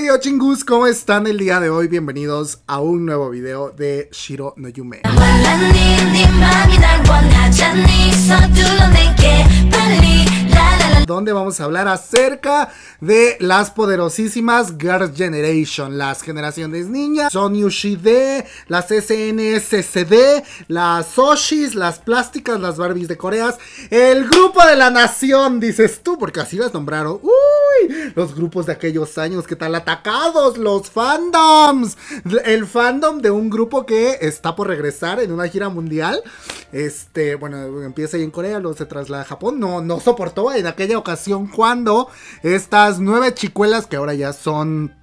yo chingus, ¿cómo están el día de hoy? Bienvenidos a un nuevo video de Shiro no Yume. donde vamos a hablar acerca de las poderosísimas Girls Generation, las generaciones niñas, Son Yushide, las SNSCD, las Soshis, las plásticas, las Barbies de Coreas, el grupo de la nación, dices tú, porque así las nombraron. ¡Uh! los grupos de aquellos años, que tal atacados? Los fandoms. El fandom de un grupo que está por regresar en una gira mundial. Este, bueno, empieza ahí en Corea, luego se traslada a Japón. No, no soportó en aquella ocasión cuando estas nueve chicuelas que ahora ya son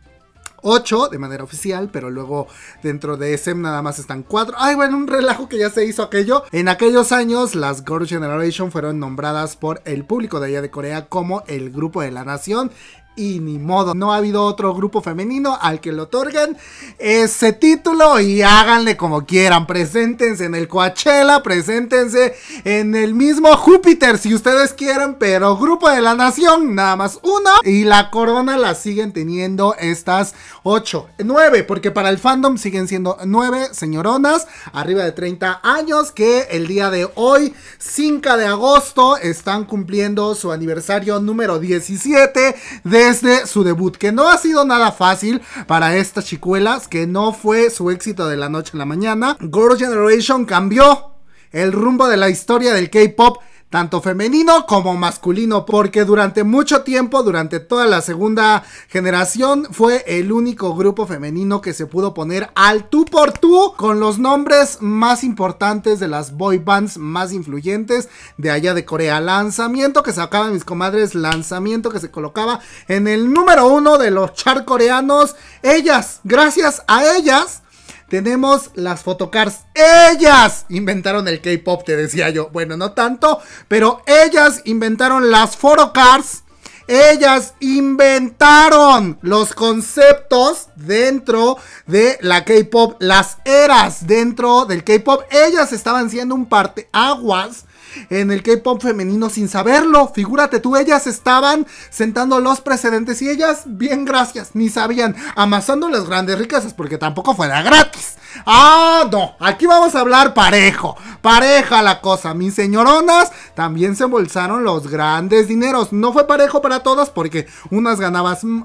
8 de manera oficial, pero luego dentro de SM e nada más están 4. Ay, bueno, un relajo que ya se hizo aquello. En aquellos años, las Girls' Generation fueron nombradas por el público de allá de Corea como el grupo de la nación y ni modo, no ha habido otro grupo femenino al que le otorguen ese título y háganle como quieran, preséntense en el Coachella, preséntense en el mismo Júpiter si ustedes quieren, pero Grupo de la Nación, nada más uno y la corona la siguen teniendo estas 8, 9, porque para el fandom siguen siendo 9 señoronas arriba de 30 años que el día de hoy, 5 de agosto, están cumpliendo su aniversario número 17 de desde su debut, que no ha sido nada fácil para estas chicuelas, que no fue su éxito de la noche a la mañana. Girl Generation cambió el rumbo de la historia del K-Pop tanto femenino como masculino, porque durante mucho tiempo, durante toda la segunda generación, fue el único grupo femenino que se pudo poner al tú por tú con los nombres más importantes de las boy bands más influyentes de allá de Corea. Lanzamiento que sacaban mis comadres, lanzamiento que se colocaba en el número uno de los char coreanos. Ellas, gracias a ellas tenemos las fotocars Ellas inventaron el K-pop, te decía yo. Bueno, no tanto, pero ellas inventaron las photocars. Ellas inventaron los conceptos dentro de la K-pop, las eras dentro del K-pop. Ellas estaban siendo un aguas en el K-pop femenino sin saberlo. Figúrate tú, ellas estaban sentando los precedentes y ellas, bien gracias, ni sabían, amasando las grandes riquezas porque tampoco fuera gratis. Ah, no, aquí vamos a hablar parejo, pareja la cosa. Mis señoronas también se embolsaron los grandes dineros. No fue parejo para todas porque unas,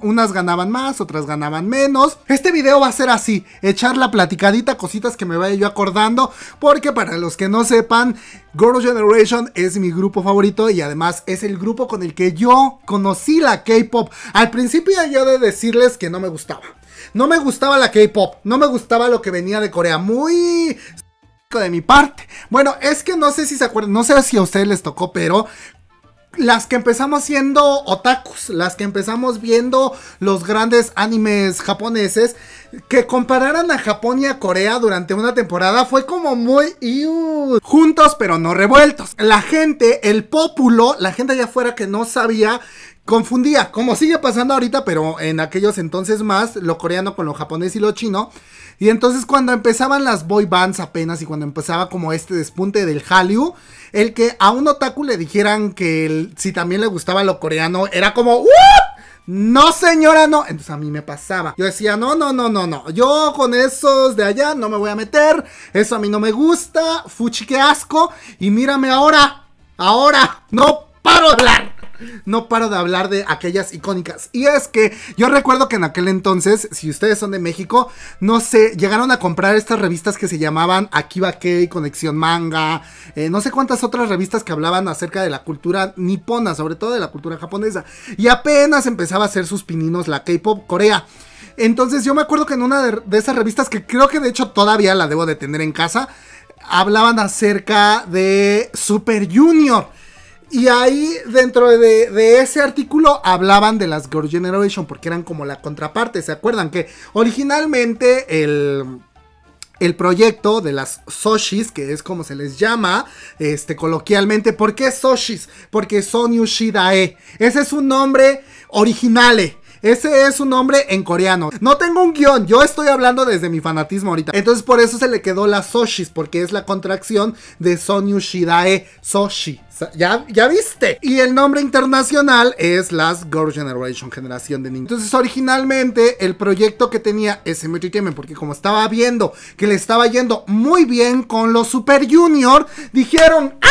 unas ganaban más, otras ganaban menos. Este video va a ser así, echar la platicadita, cositas que me vaya yo acordando, porque para los que no sepan, Girl Generation es mi grupo favorito y además es el grupo con el que yo conocí la K-Pop. Al principio yo de decirles que no me gustaba. No me gustaba la K-pop, no me gustaba lo que venía de Corea. Muy de mi parte. Bueno, es que no sé si se acuerdan, no sé si a ustedes les tocó, pero las que empezamos siendo otakus, las que empezamos viendo los grandes animes japoneses, que compararan a Japón y a Corea durante una temporada fue como muy juntos pero no revueltos. La gente, el pópulo, la gente allá afuera que no sabía confundía, como sigue pasando ahorita, pero en aquellos entonces más, lo coreano con lo japonés y lo chino. Y entonces cuando empezaban las boy bands apenas y cuando empezaba como este despunte del Hallyu, el que a un otaku le dijeran que si también le gustaba lo coreano era como ¡Uh! No señora, no. Entonces a mí me pasaba. Yo decía, no, no, no, no, no. Yo con esos de allá no me voy a meter. Eso a mí no me gusta. Fuchi, qué asco. Y mírame ahora. Ahora. No paro de hablar no paro de hablar de aquellas icónicas. Y es que yo recuerdo que en aquel entonces, si ustedes son de México, no sé, llegaron a comprar estas revistas que se llamaban Akiba K, Conexión Manga, eh, no sé cuántas otras revistas que hablaban acerca de la cultura nipona, sobre todo de la cultura japonesa. Y apenas empezaba a hacer sus pininos la K-Pop Corea. Entonces yo me acuerdo que en una de esas revistas, que creo que de hecho todavía la debo de tener en casa, hablaban acerca de Super Junior. Y ahí, dentro de, ese artículo, hablaban de las Girl Generation, porque eran como la contraparte. ¿Se acuerdan? Que originalmente el, proyecto de las Soshis, que es como se les llama este, coloquialmente. ¿Por qué Soshis? Porque son Ese es un nombre original ese es su nombre en coreano. No tengo un guión, yo estoy hablando desde mi fanatismo ahorita. Entonces por eso se le quedó la Soshis, porque es la contracción de Sonyu Shidae Soshi. ¿Ya, ya viste. Y el nombre internacional es Last Girl Generation, generación de niños. Entonces, originalmente, el proyecto que tenía ese Entertainment, porque como estaba viendo que le estaba yendo muy bien con los Super Junior, dijeron: ¡Ah!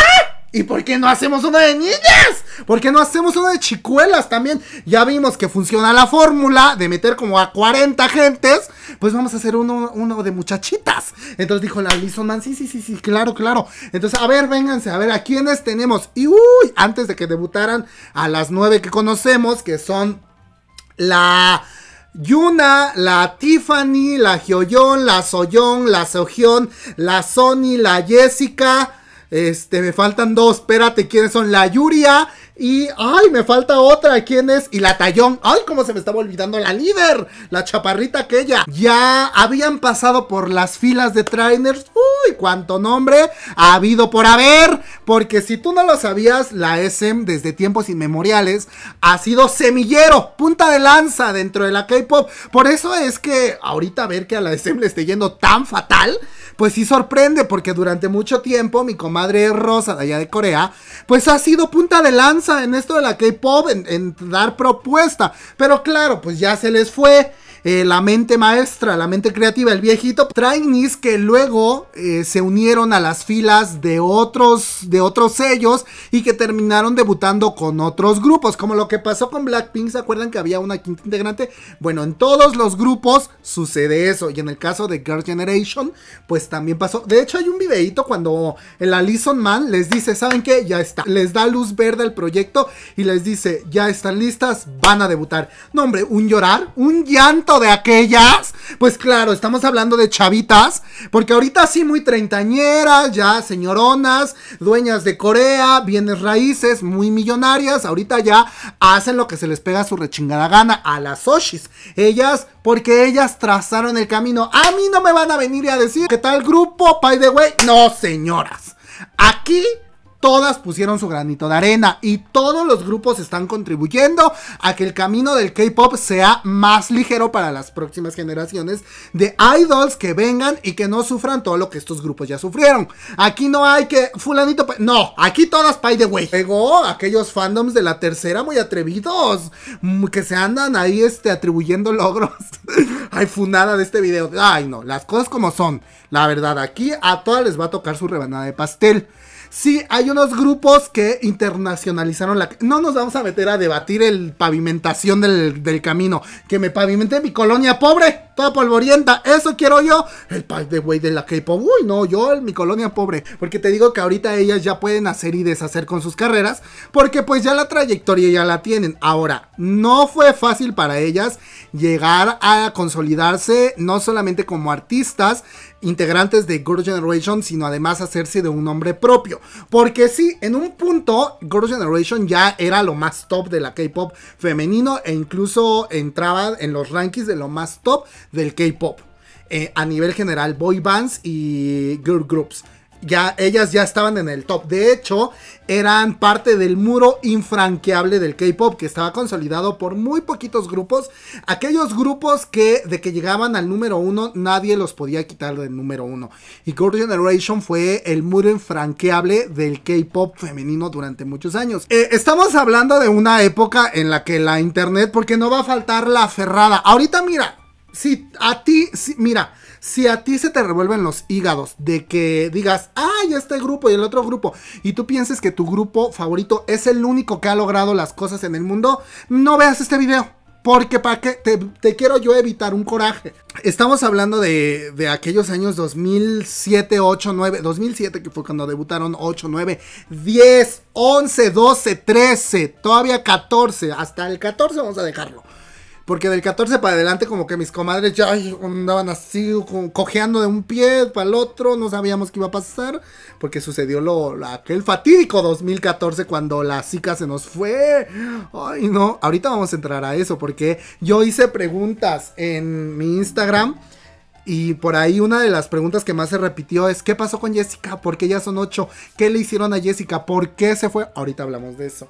¿Y por qué no hacemos uno de niñas? ¿Por qué no hacemos uno de chicuelas también? Ya vimos que funciona la fórmula de meter como a 40 gentes. Pues vamos a hacer uno, de muchachitas. Entonces dijo la Alison Man, sí, sí, sí, sí, claro, claro. Entonces, a ver, vénganse, a ver, ¿a quiénes tenemos? Y uy, antes de que debutaran a las nueve que conocemos, que son la... Yuna, la Tiffany, la Hyoyeon, la Soyon, la Sojión la Sony, la Jessica, este, me faltan dos. Espérate, ¿quiénes son? La Yuria y, ay, me falta otra. ¿Quién es? Y la Tallón. Ay, cómo se me estaba olvidando la líder. La chaparrita aquella. Ya habían pasado por las filas de trainers. Uy, cuánto nombre ha habido por haber. Porque si tú no lo sabías, la SM desde tiempos inmemoriales ha sido semillero, punta de lanza dentro de la K-Pop. Por eso es que ahorita ver que a la SM le esté yendo tan fatal pues sí sorprende, porque durante mucho tiempo mi comadre Rosa de allá de Corea, pues ha sido punta de lanza en esto de la K-Pop, en dar propuesta. Pero claro, pues ya se les fue. Eh, la mente maestra, la mente creativa, el viejito trainees que luego eh, se unieron a las filas de otros, de otros sellos y que terminaron debutando con otros grupos, como lo que pasó con Blackpink, ¿se acuerdan que había una quinta integrante? Bueno, en todos los grupos sucede eso, y en el caso de Girl Generation, pues también pasó. De hecho, hay un videito cuando el Alison Man les dice, ¿saben qué? Ya está. Les da luz verde al proyecto y les dice, ya están listas, van a debutar. No, hombre, un llorar, un llanto de aquellas. Pues claro, estamos hablando de chavitas, porque ahorita sí muy treintañeras, ya señoronas, dueñas de Corea, bienes raíces, muy millonarias, ahorita ya hacen lo que se les pega su rechingada gana a las oshis. Ellas, porque ellas trazaron el camino. A mí no me van a venir a decir que tal grupo, pay the way, no señoras. Aquí todas pusieron su granito de arena y todos los grupos están contribuyendo a que el camino del K-Pop sea más ligero para las próximas generaciones de idols que vengan y que no sufran todo lo que estos grupos ya sufrieron. Aquí no hay que fulanito, no, aquí todas pay de way. Llegó aquellos fandoms de la tercera muy atrevidos mm, que se andan ahí este, atribuyendo logros. Ay, funada de este video. Ay, no, las cosas como son. La verdad, aquí a todas les va a tocar su rebanada de pastel. Sí, hay unos grupos que internacionalizaron la... No nos vamos a meter a debatir el pavimentación del, camino. Que me pavimenté mi colonia pobre, toda polvorienta. Eso quiero yo. El pack de güey de la K-pop. Uy, no, yo mi colonia pobre. Porque te digo que ahorita ellas ya pueden hacer y deshacer con sus carreras. Porque pues ya la trayectoria ya la tienen. Ahora, no fue fácil para ellas llegar a consolidarse no solamente como artistas, integrantes de Girl Generation, sino además hacerse de un nombre propio. Porque sí, en un punto, Girl Generation ya era lo más top de la K-pop femenino e incluso entraba en los rankings de lo más top del K-pop. Eh, a nivel general, boy bands y girl groups ya ellas ya estaban en el top. De hecho, eran parte del muro infranqueable del K-pop que estaba consolidado por muy poquitos grupos. Aquellos grupos que de que llegaban al número uno nadie los podía quitar del número uno. Y Girl Generation fue el muro infranqueable del K-pop femenino durante muchos años. Eh, estamos hablando de una época en la que la internet, porque no va a faltar la ferrada. Ahorita mira, si a ti, mira, si a ti se te revuelven los hígados de que digas, ay, este grupo y el otro grupo, y tú pienses que tu grupo favorito es el único que ha logrado las cosas en el mundo, no veas este video. Porque para qué, te, quiero yo evitar un coraje. Estamos hablando de, de aquellos años 2007, 8, 9, 2007 que fue cuando debutaron 8, 9, 10, 11, 12, 13, todavía 14, hasta el 14 vamos a dejarlo. Porque del 14 para adelante, como que mis comadres ya andaban así, cojeando de un pie para el otro, no sabíamos qué iba a pasar, porque sucedió lo, aquel fatídico 2014 cuando la chica se nos fue. Ay, no, ahorita vamos a entrar a eso, porque yo hice preguntas en mi Instagram. Y por ahí una de las preguntas que más se repitió es, ¿qué pasó con Jessica? ¿Por qué ya son 8? ¿Qué le hicieron a Jessica? ¿Por qué se fue? Ahorita hablamos de eso.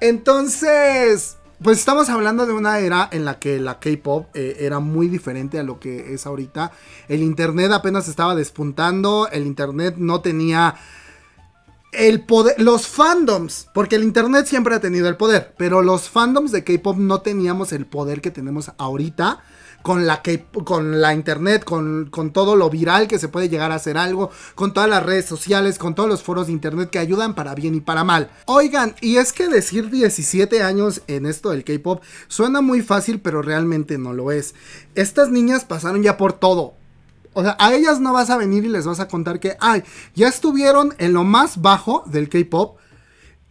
Entonces, pues estamos hablando de una era en la que la K-pop eh, era muy diferente a lo que es ahorita. El internet apenas estaba despuntando, el internet no tenía el poder, los fandoms, porque el internet siempre ha tenido el poder, pero los fandoms de K-pop no teníamos el poder que tenemos ahorita con la, con la internet, con, con todo lo viral que se puede llegar a hacer algo, con todas las redes sociales, con todos los foros de internet que ayudan para bien y para mal. Oigan, y es que decir 17 años en esto del K-Pop suena muy fácil, pero realmente no lo es. Estas niñas pasaron ya por todo. O sea, a ellas no vas a venir y les vas a contar que, ay, ya estuvieron en lo más bajo del K-Pop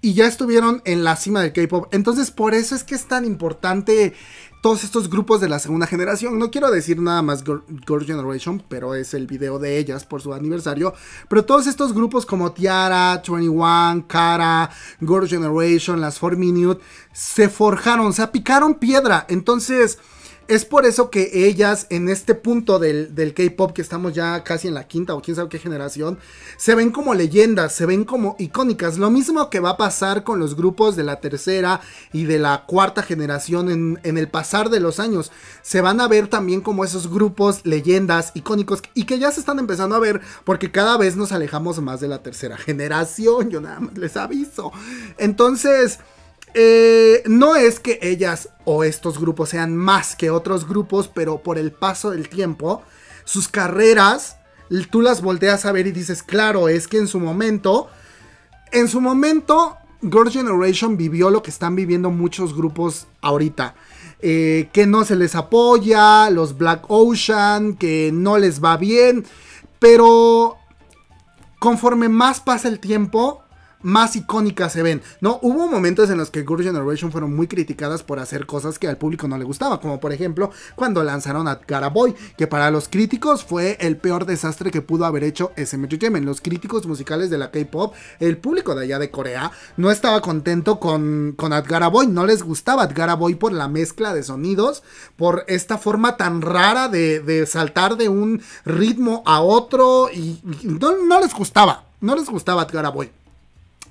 y ya estuvieron en la cima del K-pop. Entonces, por eso es que es tan importante todos estos grupos de la segunda generación. No quiero decir nada más Girl Generation, pero es el video de ellas por su aniversario. Pero todos estos grupos como Tiara, 21, Kara, Girl Generation, las 4 Minute, se forjaron, se sea, picaron piedra. Entonces. Es por eso que ellas en este punto del, del K-Pop, que estamos ya casi en la quinta o quién sabe qué generación, se ven como leyendas, se ven como icónicas. Lo mismo que va a pasar con los grupos de la tercera y de la cuarta generación en, en el pasar de los años. Se van a ver también como esos grupos leyendas icónicos y que ya se están empezando a ver porque cada vez nos alejamos más de la tercera generación. Yo nada más les aviso. Entonces... Eh, no es que ellas o estos grupos sean más que otros grupos, pero por el paso del tiempo, sus carreras, tú las volteas a ver y dices, claro, es que en su momento, en su momento, Girls' Generation vivió lo que están viviendo muchos grupos ahorita. Eh, que no se les apoya, los Black Ocean, que no les va bien, pero conforme más pasa el tiempo, más icónicas se ven, ¿no? Hubo momentos en los que Girl Generation fueron muy criticadas por hacer cosas que al público no le gustaba, como por ejemplo cuando lanzaron a Boy, que para los críticos fue el peor desastre que pudo haber hecho SM Entertainment. Los críticos musicales de la K-pop, el público de allá de Corea, no estaba contento con, con Garaboy, no les gustaba Boy por la mezcla de sonidos, por esta forma tan rara de, saltar de un ritmo a otro y, no, les gustaba, no les gustaba Boy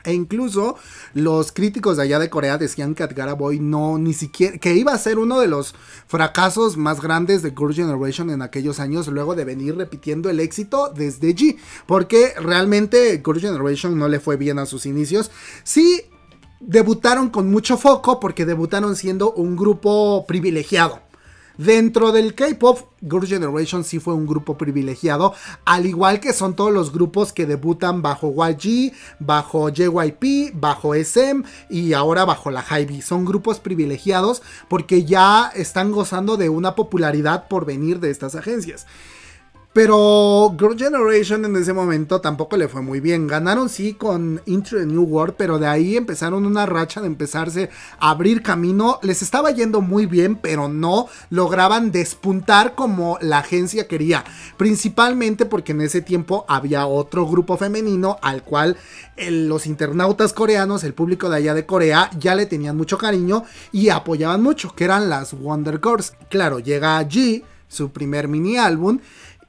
e incluso los críticos de allá de Corea decían que Atgara Boy no, ni siquiera, que iba a ser uno de los fracasos más grandes de Girl Generation en aquellos años, luego de venir repitiendo el éxito desde allí porque realmente Girl Generation no le fue bien a sus inicios. Sí, debutaron con mucho foco porque debutaron siendo un grupo privilegiado. Dentro del K-pop, Girls' Generation sí fue un grupo privilegiado, al igual que son todos los grupos que debutan bajo YG, bajo JYP, bajo SM y ahora bajo la Hybe. Son grupos privilegiados porque ya están gozando de una popularidad por venir de estas agencias. Pero Girl Generation en ese momento tampoco le fue muy bien. Ganaron sí con intro the New World, pero de ahí empezaron una racha de empezarse a abrir camino. Les estaba yendo muy bien, pero no lograban despuntar como la agencia quería. Principalmente porque en ese tiempo había otro grupo femenino al cual los internautas coreanos, el público de allá de Corea, ya le tenían mucho cariño y apoyaban mucho, que eran las Wonder Girls. Claro, llega G, su primer mini álbum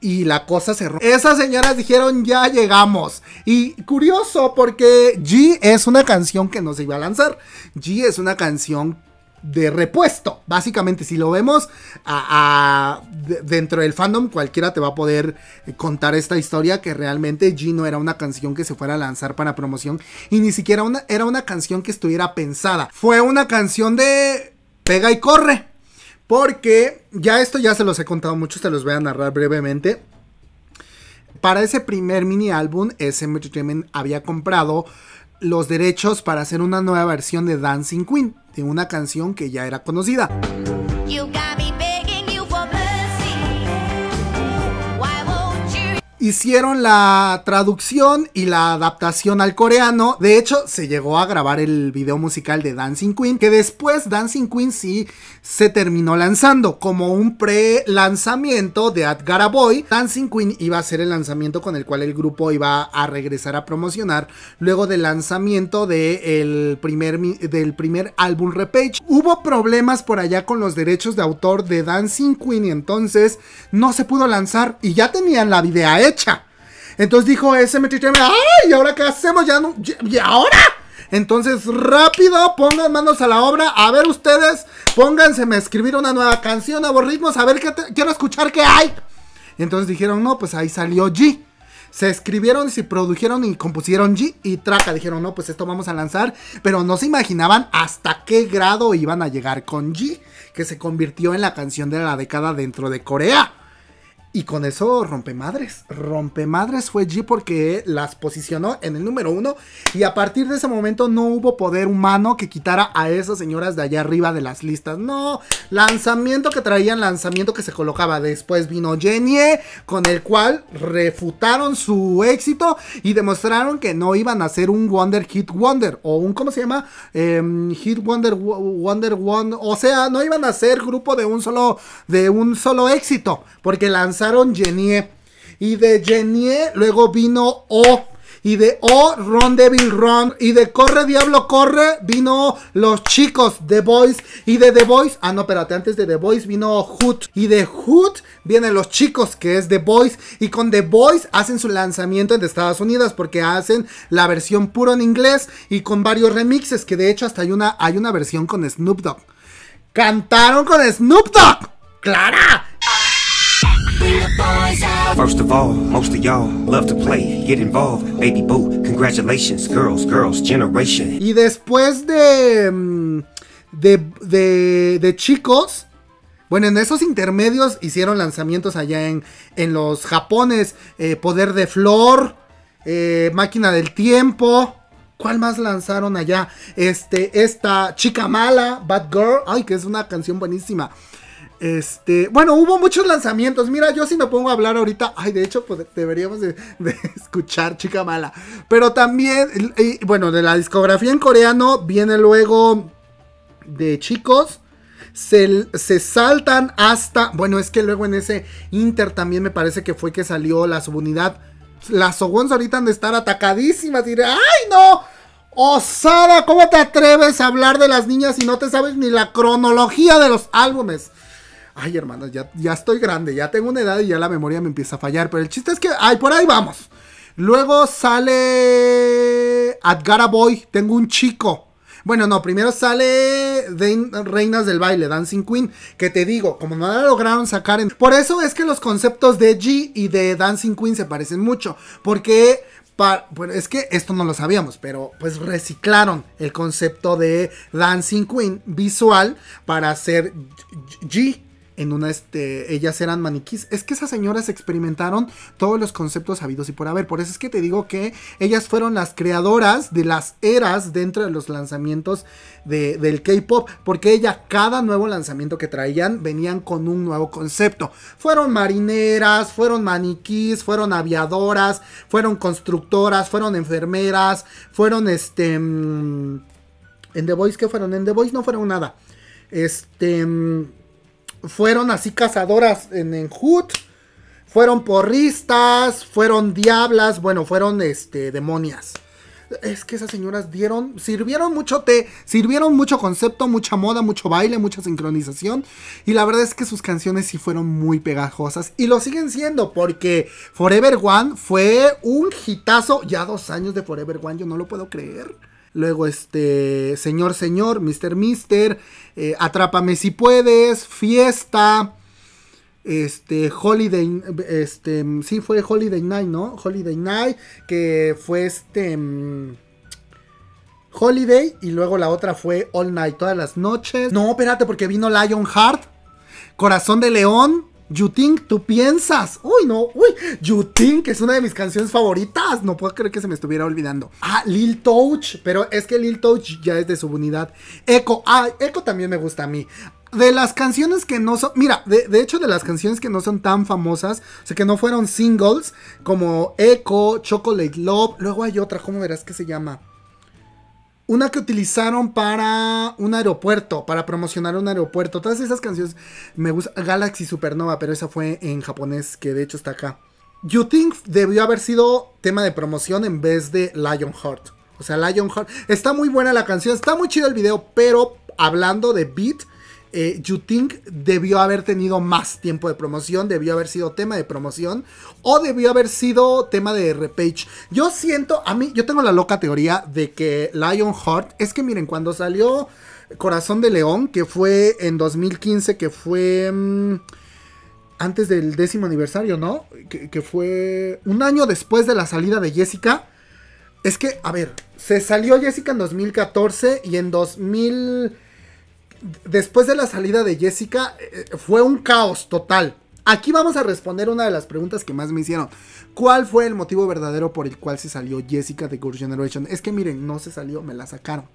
y la cosa se Esas señoras dijeron, ya llegamos. Y curioso, porque G es una canción que no se iba a lanzar. G es una canción de repuesto. Básicamente, si lo vemos a, dentro del fandom, cualquiera te va a poder eh, contar esta historia que realmente G no era una canción que se fuera a lanzar para promoción y ni siquiera una, era una canción que estuviera pensada. Fue una canción de pega y corre. Porque ya esto ya se los he contado mucho, te los voy a narrar brevemente. Para ese primer mini álbum, SM Entertainment había comprado los derechos para hacer una nueva versión de Dancing Queen, de una canción que ya era conocida. hicieron la traducción y la adaptación al coreano. De hecho, se llegó a grabar el video musical de Dancing Queen, que después Dancing Queen sí se terminó lanzando como un pre-lanzamiento de Adgara Boy. Dancing Queen iba a ser el lanzamiento con el cual el grupo iba a regresar a promocionar luego del lanzamiento primer, del primer álbum Repage. Hubo problemas por allá con los derechos de autor de Dancing Queen y entonces no se pudo lanzar y ya tenían la idea entonces dijo SMTTM, ¡ay! ¿Y ahora qué hacemos? ¿Ya ¿Y ahora? Entonces, rápido, pongan manos a la obra. A ver ustedes, pónganse a escribir una nueva canción, nuevos ritmos, a ver qué quiero escuchar qué hay. Entonces dijeron, no, pues ahí salió G. Se escribieron, se produjeron y compusieron G y Traca. Dijeron, no, pues esto vamos a lanzar. Pero no se imaginaban hasta qué grado iban a llegar con G, que se convirtió en la canción de la década dentro de Corea. Y con eso rompe Rompemadres. Rompemadres fue G porque las posicionó en el número uno. Y a partir de ese momento no hubo poder humano que quitara a esas señoras de allá arriba de las listas. No, lanzamiento que traían, lanzamiento que se colocaba. Después vino Genie, con el cual refutaron su éxito y demostraron que no iban a ser un Wonder Hit Wonder. O un, ¿cómo se llama? Em, hit Wonder Wonder One. O sea, no iban a ser grupo de un solo, de un solo éxito. Porque lanzaron Cantaron Genie. Y de Genie luego vino O. Y de O, Ron Devil Ron. Y de Corre Diablo Corre vino Los Chicos, The Boys. Y de The Boys, ah no, espérate, antes de The Boys vino Hoot. Y de Hoot vienen Los Chicos, que es The Boys. Y con The Boys hacen su lanzamiento en Estados Unidos porque hacen la versión puro en inglés y con varios remixes, que de hecho hasta hay una, hay una versión con Snoop Dogg. Cantaron con Snoop Dogg. Clara, y después mm, de, de, de, chicos, bueno, en esos intermedios hicieron lanzamientos allá en, en los Japones, eh, Poder de Flor, eh, Máquina del Tiempo. ¿Cuál más lanzaron allá? Este, esta chica mala, Bad Girl. Ay, que es una canción buenísima. Este, bueno, hubo muchos lanzamientos. Mira, yo si me pongo a hablar ahorita, ay, de hecho, pues, deberíamos de, escuchar Chica Mala. Pero también, y, bueno, de la discografía en coreano viene luego de chicos. Se, saltan hasta, bueno, es que luego en ese Inter también me parece que fue que salió la subunidad. Las Sogons ahorita han de estar atacadísimas. Y diré, ay, no. Osada, ¿cómo te atreves a hablar de las niñas si no te sabes ni la cronología de los álbumes? ay hermanos, ya, ya estoy grande, ya tengo una edad y ya la memoria me empieza a fallar, pero el chiste es que, ay, por ahí vamos. Luego sale Adgara Boy, tengo un chico. Bueno, no, primero sale Reinas del Baile, Dancing Queen, que te digo, como no la lograron sacar en... Por eso es que los conceptos de G y de Dancing Queen se parecen mucho, porque... Bueno, es que esto no lo sabíamos, pero pues reciclaron el concepto de Dancing Queen visual para hacer G, en una, este, ellas eran maniquís. Es que esas señoras experimentaron todos los conceptos habidos y por haber. Por eso es que te digo que ellas fueron las creadoras de las eras dentro de los lanzamientos del K-Pop. Porque ellas cada nuevo lanzamiento que traían, venían con un nuevo concepto. Fueron marineras, fueron maniquís, fueron aviadoras, fueron constructoras, fueron enfermeras, fueron este... Mm, en The Voice, ¿qué fueron? En The Voice no fueron nada. Este... Mm, fueron así cazadoras en, en fueron porristas, fueron diablas, bueno, fueron este, demonias. Es que esas señoras dieron, sirvieron mucho té, sirvieron mucho concepto, mucha moda, mucho baile, mucha sincronización. Y la verdad es que sus canciones sí fueron muy pegajosas. Y lo siguen siendo porque Forever One fue un hitazo. Ya dos años de Forever One, yo no lo puedo creer. Luego, este, Señor, Señor, Mister, Mister, eh, Atrápame si puedes, Fiesta, este, Holiday, este, sí fue Holiday Night, ¿no? Holiday Night, que fue este... Mm, holiday y luego la otra fue All Night, todas las noches. No, espérate, porque vino lion heart Corazón de León, You Think, tú piensas. Uy, no, uy. You Think es una de mis canciones favoritas. No puedo creer que se me estuviera olvidando. Ah, Lil Touch. Pero es que Lil Touch ya es de subunidad. Echo. Ah, Echo también me gusta a mí. De las canciones que no son. Mira, de, de, hecho, de las canciones que no son tan famosas. O sea, que no fueron singles. Como Echo, Chocolate Love. Luego hay otra, ¿cómo verás que se llama? Una que utilizaron para un aeropuerto, para promocionar un aeropuerto. Todas esas canciones me gustan. Galaxy Supernova, pero esa fue en japonés, que de hecho está acá. You Think debió haber sido tema de promoción en vez de Lionheart. O sea, Lionheart. Está muy buena la canción, está muy chido el video, pero hablando de beat, You eh, Think debió haber tenido más tiempo de promoción, debió haber sido tema de promoción o debió haber sido tema de repage. Yo siento, a mí, yo tengo la loca teoría de que Lionheart, es que miren, cuando salió Corazón de León, que fue en 2015, que fue... Mm, antes del décimo aniversario, ¿no? Que, que, fue un año después de la salida de Jessica. Es que, a ver, se salió Jessica en 2014 y en 2000 después de la salida de Jessica eh, eh, fue un caos total. Aquí vamos a responder una de las preguntas que más me hicieron. ¿Cuál fue el motivo verdadero por el cual se salió Jessica de Girls' Generation? Es que miren, no se salió, me la sacaron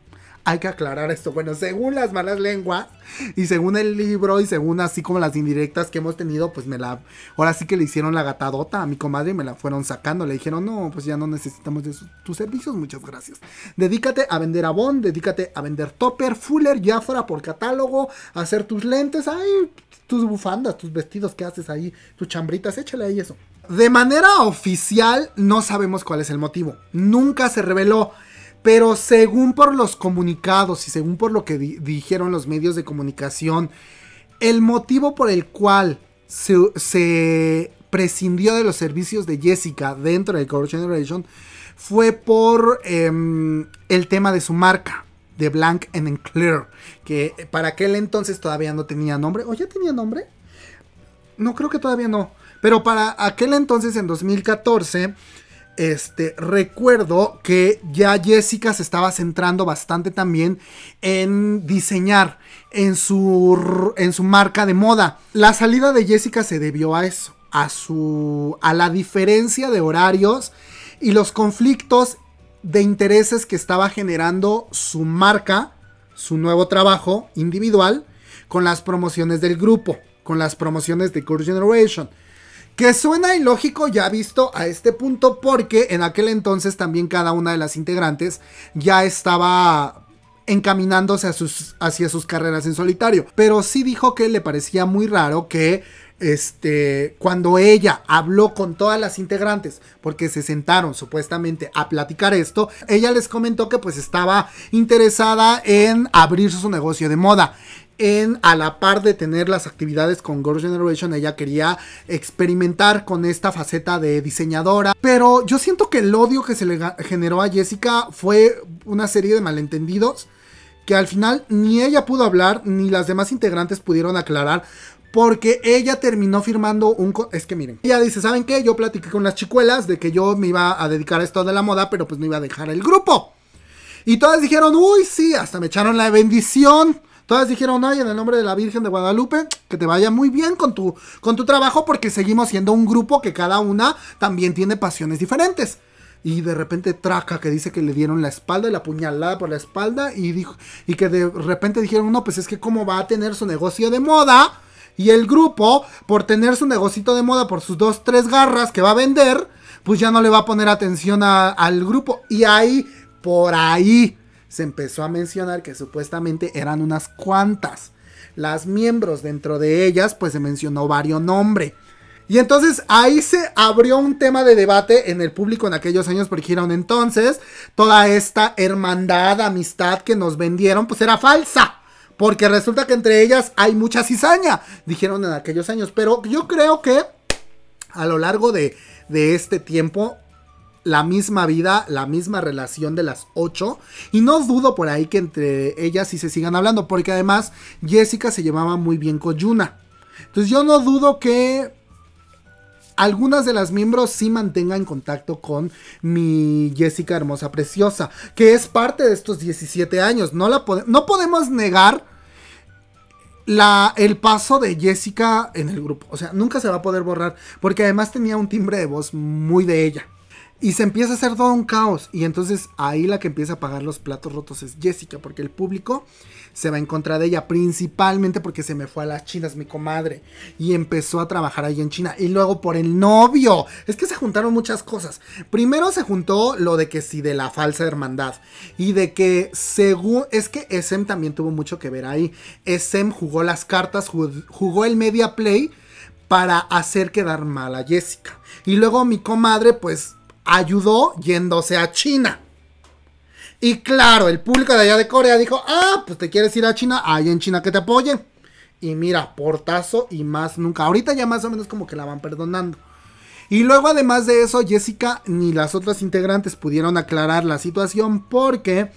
hay que aclarar esto. Bueno, según las malas lenguas y según el libro y según así como las indirectas que hemos tenido, pues me la... Ahora sí que le hicieron la gatadota a mi comadre y me la fueron sacando. Le dijeron, no, pues ya no necesitamos de tus servicios, muchas gracias. Dedícate a vender abón, dedícate a vender topper, fuller, ya fuera por catálogo, hacer tus lentes, ay, tus bufandas, tus vestidos que haces ahí, tus chambritas, échale ahí eso. De manera oficial no sabemos cuál es el motivo. Nunca se reveló. Pero según por los comunicados y según por lo que dijeron los medios de comunicación, el motivo por el cual se, prescindió de los servicios de Jessica dentro de Core Generation fue por em, el tema de su marca, de Blank and Clear, que para aquel entonces todavía no tenía nombre, o ya tenía nombre, no creo que todavía no, pero para aquel entonces en 2014 este, recuerdo que ya Jessica se estaba centrando bastante también en diseñar en su, marca de moda. La salida de Jessica se debió a eso, a, su, a la diferencia de horarios y los conflictos de intereses que estaba generando su marca, su nuevo trabajo individual, con las promociones del grupo, con las promociones de Curse Generation. Que suena ilógico ya visto a este punto porque en aquel entonces también cada una de las integrantes ya estaba encaminándose a sus, hacia sus carreras en solitario. Pero sí dijo que le parecía muy raro que este, cuando ella habló con todas las integrantes, porque se sentaron supuestamente a platicar esto, ella les comentó que pues estaba interesada en abrir su negocio de moda en a la par de tener las actividades con Girls Generation, ella quería experimentar con esta faceta de diseñadora. Pero yo siento que el odio que se le generó a Jessica fue una serie de malentendidos que al final ni ella pudo hablar ni las demás integrantes pudieron aclarar porque ella terminó firmando un... Es que miren, ella dice, ¿saben qué? Yo platiqué con las chicuelas de que yo me iba a dedicar a esto de la moda, pero pues no iba a dejar el grupo. Y todas dijeron, uy, sí, hasta me echaron la bendición. Todas dijeron, ay, en el nombre de la Virgen de Guadalupe, que te vaya muy bien con tu, con tu trabajo porque seguimos siendo un grupo que cada una también tiene pasiones diferentes. Y de repente Traca, que dice que le dieron la espalda y la puñalada por la espalda y, dijo, y que de repente dijeron, no, pues es que cómo va a tener su negocio de moda. Y el grupo, por tener su negocito de moda, por sus dos, tres garras que va a vender, pues ya no le va a poner atención al grupo. Y ahí, por ahí, se empezó a mencionar que supuestamente eran unas cuantas. Las miembros dentro de ellas, pues se mencionó varios nombres. Y entonces ahí se abrió un tema de debate en el público en aquellos años, porque dijeron entonces toda esta hermandad, amistad que nos vendieron, pues era falsa. Porque resulta que entre ellas hay mucha cizaña, dijeron en aquellos años. Pero yo creo que a lo largo de, de este tiempo la misma vida, la misma relación de las ocho. Y no dudo por ahí que entre ellas sí se sigan hablando, porque además Jessica se llevaba muy bien con Yuna. Entonces yo no dudo que algunas de las miembros sí mantengan contacto con mi Jessica hermosa preciosa, que es parte de estos 17 años. No, la no podemos negar la, el paso de Jessica en el grupo. O sea, nunca se va a poder borrar, porque además tenía un timbre de voz muy de ella. Y se empieza a hacer todo un caos. Y entonces ahí la que empieza a pagar los platos rotos es Jessica, porque el público se va en contra de ella, principalmente porque se me fue a las chinas, mi comadre, y empezó a trabajar ahí en China. Y luego por el novio. Es que se juntaron muchas cosas. Primero se juntó lo de que sí, de la falsa hermandad. Y de que según... Es que SM también tuvo mucho que ver ahí. SM jugó las cartas, jugó el media play para hacer quedar mal a Jessica. Y luego mi comadre, pues ayudó yéndose a China. Y claro, el público de allá de Corea dijo, ah, pues te quieres ir a China, Hay en China que te apoyen. Y mira, portazo y más nunca. Ahorita ya más o menos como que la van perdonando. Y luego además de eso, Jessica ni las otras integrantes pudieron aclarar la situación porque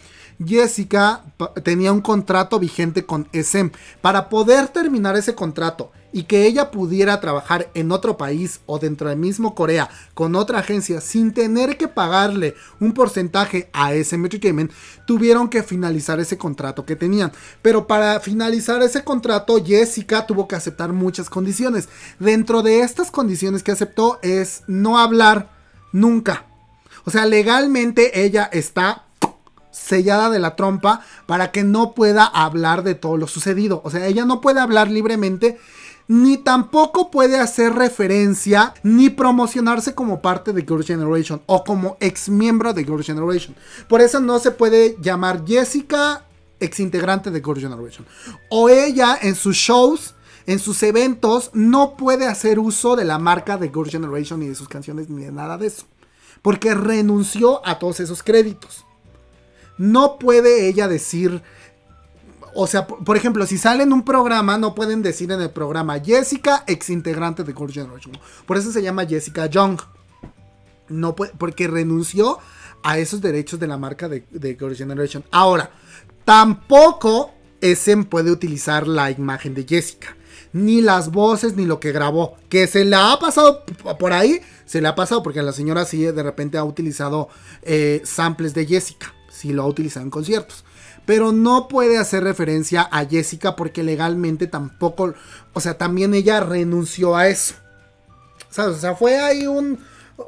Jessica tenía un contrato vigente con SM. Para poder terminar ese contrato y que ella pudiera trabajar en otro país o dentro del mismo Corea con otra agencia sin tener que pagarle un porcentaje a ese Entertainment, tuvieron que finalizar ese contrato que tenían. Pero para finalizar ese contrato, Jessica tuvo que aceptar muchas condiciones. Dentro de estas condiciones que aceptó es no hablar nunca. O sea, legalmente ella está sellada de la trompa para que no pueda hablar de todo lo sucedido. O sea, ella no puede hablar libremente ni tampoco puede hacer referencia ni promocionarse como parte de Girls' Generation o como ex miembro de Girls' Generation. Por eso no se puede llamar Jessica ex integrante de Girls' Generation. O ella en sus shows en sus eventos no puede hacer uso de la marca de Girl Generation ni de sus canciones ni de nada de eso. Porque renunció a todos esos créditos. No puede ella decir o sea, por ejemplo, si salen en un programa, no pueden decir en el programa Jessica, ex integrante de Girls' Generation. Por eso se llama Jessica Young. No porque renunció a esos derechos de la marca de, de Generation. Ahora, tampoco Essen puede utilizar la imagen de Jessica. Ni las voces, ni lo que grabó. Que se la ha pasado por ahí, se le ha pasado porque la señora sí eh, de repente ha utilizado eh, samples de Jessica. Si lo ha utilizado en conciertos pero no puede hacer referencia a Jessica porque legalmente tampoco, o sea, también ella renunció a eso. O sea, fue ahí un,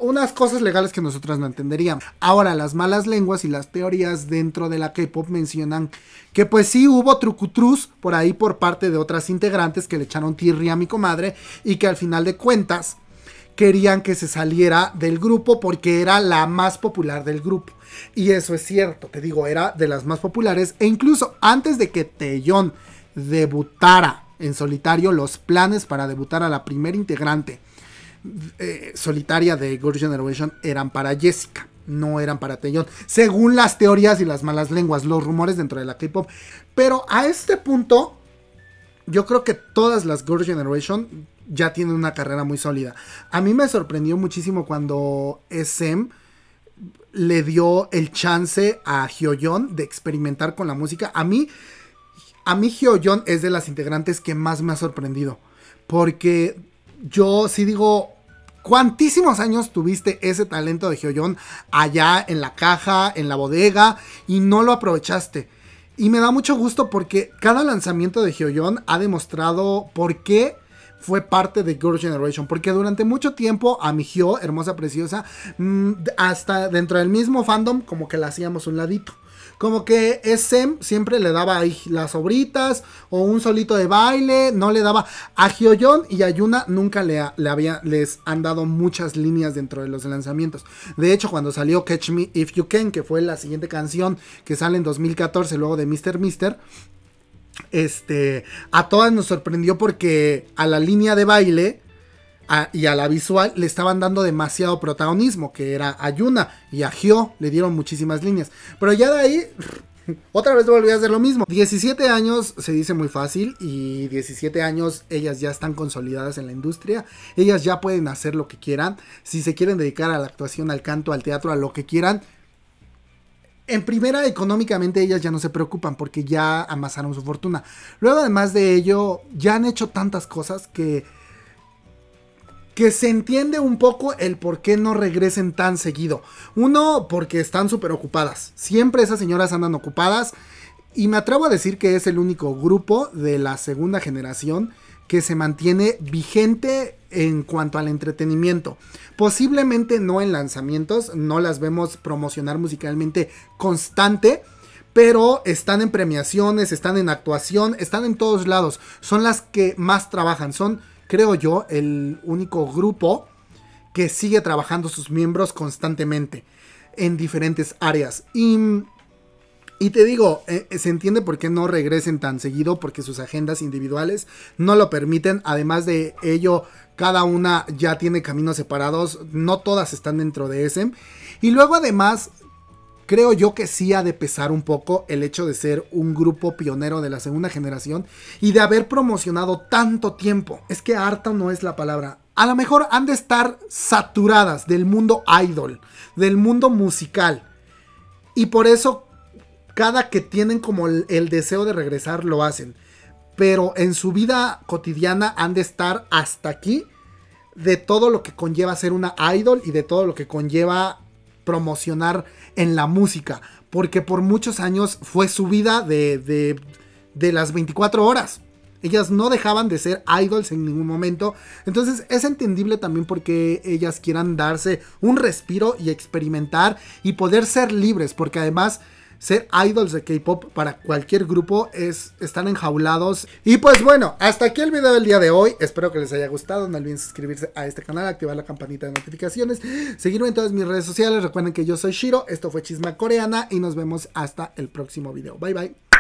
unas cosas legales que nosotras no entenderíamos. Ahora, las malas lenguas y las teorías dentro de la K-pop mencionan que pues sí hubo trucutrus por ahí por parte de otras integrantes que le echaron tirri a mi comadre y que al final de cuentas querían que se saliera del grupo porque era la más popular del grupo. Y eso es cierto, te digo, era de las más populares. E incluso antes de que Taeyeon debutara en solitario, los planes para debutar a la primera integrante eh, solitaria de Girls' Generation eran para Jessica. No eran para Taeyeon, según las teorías y las malas lenguas, los rumores dentro de la K-pop. Pero a este punto, yo creo que todas las Girls' Generation ya tiene una carrera muy sólida. A mí me sorprendió muchísimo cuando SM le dio el chance a Hyoyeon de experimentar con la música. A mí, a mí Hyoyeon es de las integrantes que más me ha sorprendido. Porque yo sí digo, ¿cuántísimos años tuviste ese talento de Hyoyeon allá en la caja, en la bodega, y no lo aprovechaste? Y me da mucho gusto porque cada lanzamiento de Hyoyeon ha demostrado por qué fue parte de Girl Generation. Porque durante mucho tiempo a mi Hyo, hermosa, preciosa, mm, hasta dentro del mismo fandom, como que la hacíamos un ladito. Como que SM siempre le daba ahí las obritas o un solito de baile, no le daba a Hyoyeon y a Yuna nunca le, les han dado muchas líneas dentro de los lanzamientos. De hecho, cuando salió Catch Me If You Can, que fue la siguiente canción que sale en 2014 luego de Mr. Mister, Mister este, a todas nos sorprendió porque a la línea de baile y a la visual le estaban dando demasiado protagonismo, que era a Yuna y a Gio le dieron muchísimas líneas. Pero ya de ahí, otra vez volví a hacer lo mismo. 17 años se dice muy fácil y 17 años ellas ya están consolidadas en la industria, ellas ya pueden hacer lo que quieran, si se quieren dedicar a la actuación, al canto, al teatro, a lo que quieran, en primera, económicamente ellas ya no se preocupan porque ya amasaron su fortuna. Luego, además de ello, ya han hecho tantas cosas que que se entiende un poco el por qué no regresen tan seguido. Uno, porque están súper ocupadas. Siempre esas señoras andan ocupadas. Y me atrevo a decir que es el único grupo de la segunda generación que se mantiene vigente en cuanto al entretenimiento. Posiblemente no en lanzamientos, no las vemos promocionar musicalmente constante, pero están en premiaciones, están en actuación, están en todos lados. Son las que más trabajan, son, creo yo, el único grupo que sigue trabajando sus miembros constantemente en diferentes áreas. Y y te digo, eh, eh, se entiende por qué no regresen tan seguido, porque sus agendas individuales no lo permiten. Además de ello, cada una ya tiene caminos separados, no todas están dentro de ese. Y luego además, creo yo que sí ha de pesar un poco el hecho de ser un grupo pionero de la segunda generación y de haber promocionado tanto tiempo. Es que harta no es la palabra. A lo mejor han de estar saturadas del mundo idol, del mundo musical. Y por eso cada que tienen como el, deseo de regresar lo hacen. Pero en su vida cotidiana han de estar hasta aquí de todo lo que conlleva ser una idol y de todo lo que conlleva promocionar en la música. Porque por muchos años fue su vida de, de, de las 24 horas. Ellas no dejaban de ser idols en ningún momento. Entonces es entendible también porque ellas quieran darse un respiro y experimentar y poder ser libres. Porque además ser idols de K-pop para cualquier grupo es están enjaulados. Y pues bueno, hasta aquí el video del día de hoy. Espero que les haya gustado. No olviden suscribirse a este canal, activar la campanita de notificaciones, seguirme en todas mis redes sociales. Recuerden que yo soy Shiro, esto fue Chisma Coreana y nos vemos hasta el próximo video. Bye bye.